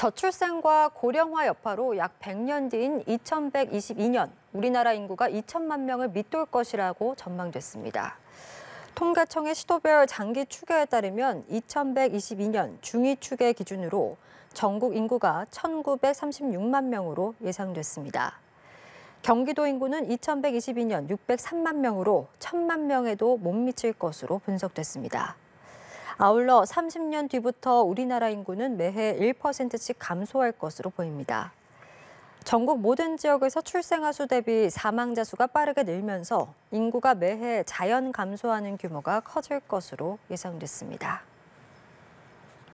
저출생과 고령화 여파로 약 100년 뒤인 2122년 우리나라 인구가 2천만 명을 밑돌 것이라고 전망됐습니다. 통계청의 시도별 장기 추계에 따르면 2122년 중위 추계 기준으로 전국 인구가 1936만 명으로 예상됐습니다. 경기도 인구는 2122년 603만 명으로 1000만 명에도 못 미칠 것으로 분석됐습니다. 아울러 30년 뒤부터 우리나라 인구는 매해 1%씩 감소할 것으로 보입니다. 전국 모든 지역에서 출생아 수 대비 사망자 수가 빠르게 늘면서 인구가 매해 자연 감소하는 규모가 커질 것으로 예상됐습니다.